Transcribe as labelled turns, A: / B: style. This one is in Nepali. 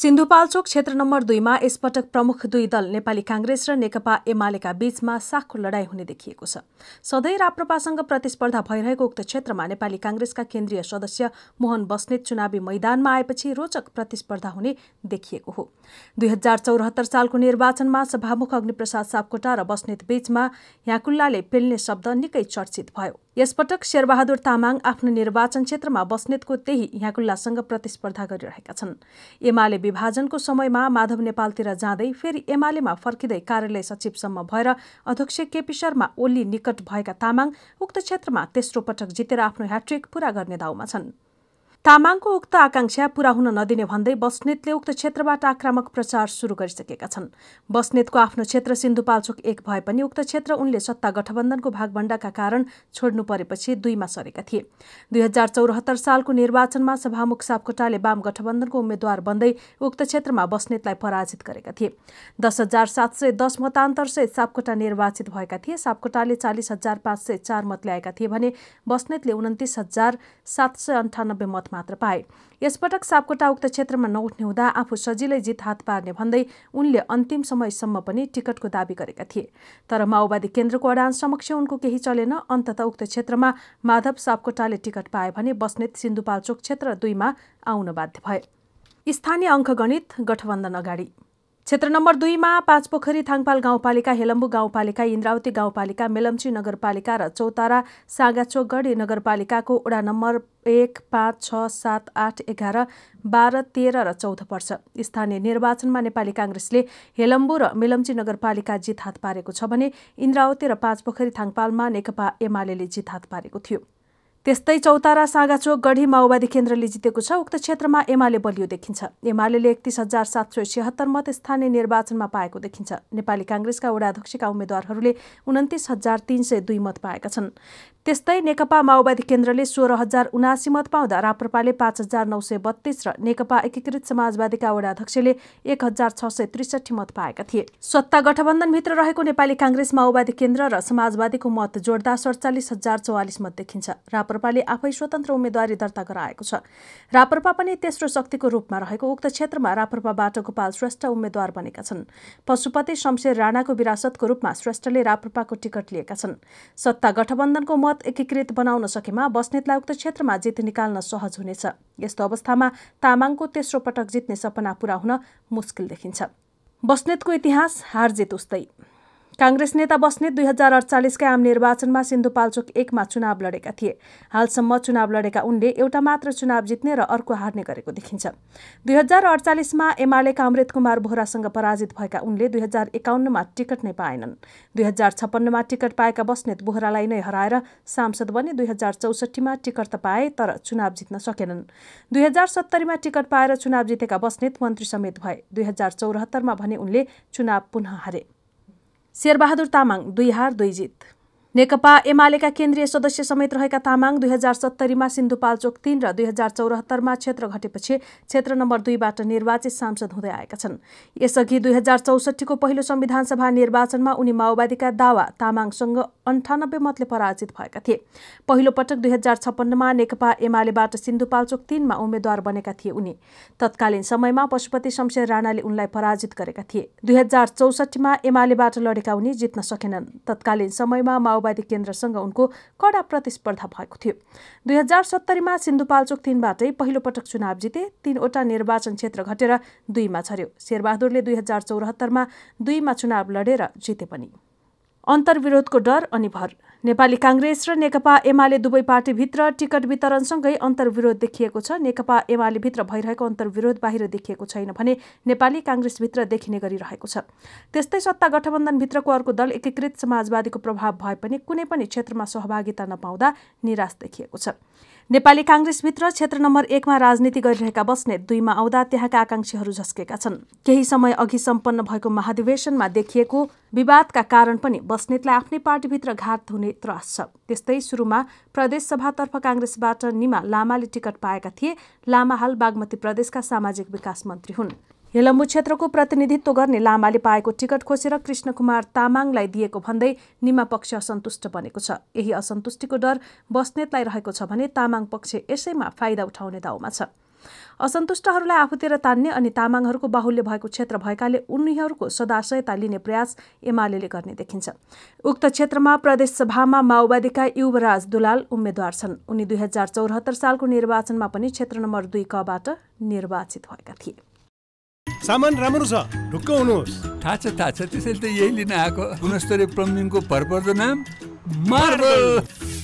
A: सिन्धुपाल्चोक क्षेत्र नम्बर दुईमा यसपटक प्रमुख दुई दल नेपाली काङ्ग्रेस र नेकपा एमालेका बीचमा साखको लडाई हुने देखिएको छ सधैँ राप्रपासँग प्रतिस्पर्धा भइरहेको उक्त क्षेत्रमा नेपाली काङ्ग्रेसका केन्द्रीय सदस्य मोहन बस्नेत चुनावी मैदानमा आएपछि रोचक प्रतिस्पर्धा हुने देखिएको हो दुई हजार चौरात्तर सालको निर्वाचनमा सभामुख अग्निप्रसाद सापकोटा र बस्नेत बीचमा याकुल्लाले पेल्ने शब्द निकै चर्चित भयो यसपटक शेरबहादुर तामाङ आफ्नो निर्वाचन क्षेत्रमा बस्नेतको त्यही ह्याकुल्लासँग प्रतिस्पर्धा गरिरहेका छन् एमाले विभाजनको समयमा माधव नेपालतिर जाँदै फेरि एमालेमा फर्किँदै कार्यालय सचिवसम्म भएर अध्यक्ष केपी शर्मा ओली निकट भएका तामाङ उक्त क्षेत्रमा तेस्रो पटक जितेर आफ्नो ह्याट्रिक पूरा गर्ने दाउमा छन् तामाङको उक्त आकांक्षा पूरा हुन नदिने भन्दै बस्नेतले उक्त क्षेत्रबाट आक्रामक प्रचार सुरु गरिसकेका छन् बस्नेतको आफ्नो क्षेत्र सिन्धुपाल्चोक एक भए पनि उक्त क्षेत्र उनले सत्ता गठबन्धनको भागभण्डाका कारण छोड्नु परेपछि दुईमा सरेका थिए दुई हजार चौरात्तर सालको निर्वाचनमा सभामुख सापकोटाले वाम गठबन्धनको उम्मेद्वार बन्दै उक्त क्षेत्रमा बस्नेतलाई पराजित गरेका थिए दस हजार सात सय दस मतान्तरसहित सापकोटा निर्वाचित भएका थिए सापकोटाले चालिस हजार पाँच सय चार मत ल्याएका थिए भने बस्नेतले उन्तिस हजार सात सय अन्ठानब्बे मतमा मात्र पाए यसपटक सापकोटा उक्त क्षेत्रमा नउठ्ने हुँदा आफू सजिलै जित हात पार्ने भन्दै उनले अन्तिम समयसम्म पनि टिकटको दावी गरेका थिए तर माओवादी केन्द्रको अडान समक्ष उनको केही चलेन अन्तत उक्त क्षेत्रमा माधव सापकोटाले टिकट पाए भने बस्नेत सिन्धुपाल्चोक क्षेत्र दुईमा आउन बाध्य भए स्थानीय अङ्कगणित गठबन्धन अगाडि क्षेत्र नम्बर दुईमा पाँचपोखरी थाङपाल गाउँपालिका हेलम्बु गाउँपालिका इन्द्रावती गाउँपालिका मेलम्ची नगरपालिका र चौतारा साँगाचोकगढी नगरपालिकाको वडा नम्बर एक पाँच छ सात आठ एघार बाह्र तेह्र र चौध पर्छ स्थानीय निर्वाचनमा नेपाली काङ्ग्रेसले हेलम्बु र मेलम्ची नगरपालिका जित हात पारेको छ भने इन्द्रावती र पाँचपोखरी थाङपालमा नेकपा एमाले जित हात पारेको थियो त्यस्तै चौतारा साँगाचोक गढी माओवादी केन्द्रले जितेको छ उक्त क्षेत्रमा एमाले बलियो देखिन्छ एमाले एकतिस हजार सात सय छिहत्तर मत स्थानीय निर्वाचनमा पाएको देखिन्छ नेपाली काङ्ग्रेसका वडाध्यक्षका उम्मेद्वारहरूले उन्तिस हजार तीन सय दुई मत पाएका छन् त्यस्तै नेकपा माओवादी केन्द्रले सोह्र हजार उनासी मत पाउँदा राप्रपाले पाँच हजार नौ सय बत्तीस र नेकपा एकीकृत समाजवादीका वडाध्यक्षले एक हजार छ सय त्रिसठी मत पाएका थिए सत्ता गठबन्धनभित्र रहेको नेपाली काङ्ग्रेस माओवादी केन्द्र र समाजवादीको मत जोड्दा सडचालिस हजार चौवालिस मत देखिन्छ राप्र राप्रपाले आफै स्वतन्त्र उम्मेद्वारी दर्ता गराएको छ राप्रपा पनि तेस्रो शक्तिको रूपमा रहेको उक्त क्षेत्रमा राप्रपाबाट गोपाल श्रेष्ठ उम्मेद्वार बनेका छन् पशुपति शमशेर राणाको विरासतको रूपमा श्रेष्ठले राप्रपाको टिकट लिएका छन् सत्ता गठबन्धनको मत एकीकृत बनाउन सकेमा बस्नेतलाई उक्त क्षेत्रमा जित निकाल्न सहज हुनेछ यस्तो अवस्थामा तामाङको तेस्रो पटक जित्ने सपना पूरा हुन मुस्किल देखिन्छ बस्नेतको इतिहास हार जित उस्तै काङ्ग्रेस नेता बस्नेत दुई हजार अडचालिसकै आम निर्वाचनमा सिन्धुपाल्चोक एकमा चुनाव लडेका थिए हालसम्म चुनाव लडेका उनले एउटा मात्र चुनाव जित्ने र अर्को हार्ने गरेको देखिन्छ दुई हजार अडचालिसमा एमालेका अमृत कुमार बोहरासँग पराजित भएका उनले दुई हजार एकाउन्नमा टिकट नै पाएनन् दुई हजार छप्पन्नमा टिकट पाएका बस्नेत बोहरालाई नै हराएर सांसद बने दुई हजार चौसठीमा टिकट त पाए तर चुनाव जित्न सकेनन् दुई हजार सत्तरीमा टिकट पाएर चुनाव जितेका बस्नेत मन्त्री समेत भए दुई हजार चौरात्तरमा भने उनले चुनाव पुनः हारे शेरबहादुर तामाङ दुई हार दुई जित नेकपा एमालेका केन्द्रीय सदस्य समेत रहेका तामाङ दुई हजार सत्तरीमा सिन्धुपाल्चोक तीन र दुई हजार चौरात्तरमा क्षेत्र घटेपछि क्षेत्र नम्बर दुईबाट निर्वाचित सांसद हुँदै आएका छन् यसअघि दुई हजार चौसठीको पहिलो संविधानसभा निर्वाचनमा उनी माओवादीका दावा तामाङसँग अन्ठानब्बे मतले पराजित भएका थिए पहिलो पटक दुई हजार छप्पन्नमा नेकपा एमालेबाट सिन्धुपाल्चोक तीनमा उम्मेद्वार बनेका थिए उनी तत्कालीन समयमा पशुपति शमशेर राणाले उनलाई पराजित गरेका थिए दुई हजार चौसठीमा एमालेबाट लडेका उनी जित्न सकेनन् तत्कालीन समयमा माओवादी माओवादी केन्द्रसँग उनको कडा प्रतिस्पर्धा भएको थियो दुई हजार सत्तरीमा सिन्धुपाल्चोक तिनबाटै पहिलोपटक चुनाव जिते तीनवटा निर्वाचन क्षेत्र घटेर दुईमा छर्यो शेरबहादुरले दुई हजार चौरात्तरमा दुईमा चुनाव लडेर जिते पनि अन्तर्विरोधको डर अनि भर नेपाली काङ्ग्रेस र नेकपा एमाले दुवै पार्टीभित्र टिकट वितरणसँगै अन्तर्विरोध देखिएको छ नेकपा एमालेभित्र भइरहेको अन्तर्विरोध बाहिर देखिएको छैन भने नेपाली काङ्ग्रेसभित्र देखिने गरिरहेको छ त्यस्तै सत्ता गठबन्धनभित्रको अर्को दल एकीकृत समाजवादीको प्रभाव भए पनि कुनै पनि क्षेत्रमा सहभागिता नपाउँदा निराश देखिएको छ नेपाली काङ्ग्रेसभित्र क्षेत्र नम्बर एकमा राजनीति गरिरहेका बस्नेत दुईमा आउँदा त्यहाँका आकांक्षीहरू झस्केका छन् केही समय अघि सम्पन्न भएको महाधिवेशनमा देखिएको विवादका कारण पनि बस्नेतलाई आफ्नै पार्टीभित्र घात हुने त्रास छ त्यस्तै सुरुमा प्रदेशसभातर्फ काङ्ग्रेसबाट निमा लामाले टिकट पाएका थिए लामा हाल बागमती प्रदेशका सामाजिक विकास मन्त्री हुन् हेलम्बु क्षेत्रको प्रतिनिधित्व गर्ने लामाले पाएको टिकट खोसेर कृष्ण कुमार तामाङलाई दिएको भन्दै निमा पक्ष असन्तुष्ट बनेको छ यही असन्तुष्टिको डर बस्नेतलाई रहेको छ भने तामाङ पक्ष यसैमा फाइदा उठाउने दाउमा छ असन्तुष्टहरूलाई आफूतिर तान्ने अनि तामाङहरूको बाहुल्य भएको क्षेत्र भएकाले उनीहरूको सदाशयता लिने प्रयास एमाले गर्ने देखिन्छ उक्त क्षेत्रमा प्रदेश सभामा माओवादीका युवराज दुलाल उम्मेद्वार छन् उनी दुई हजार चौहत्तर सालको निर्वाचनमा पनि क्षेत्र नम्बर दुई कबाट निर्वाचित भएका थिए सामान राम्रो छ ढुक्क हुनुहोस् थाहा छ थाहा छ त्यसैले त यही लिन आएको गुणस्तरीय प्लम्बिङको भरपर्दो नाम मार्बल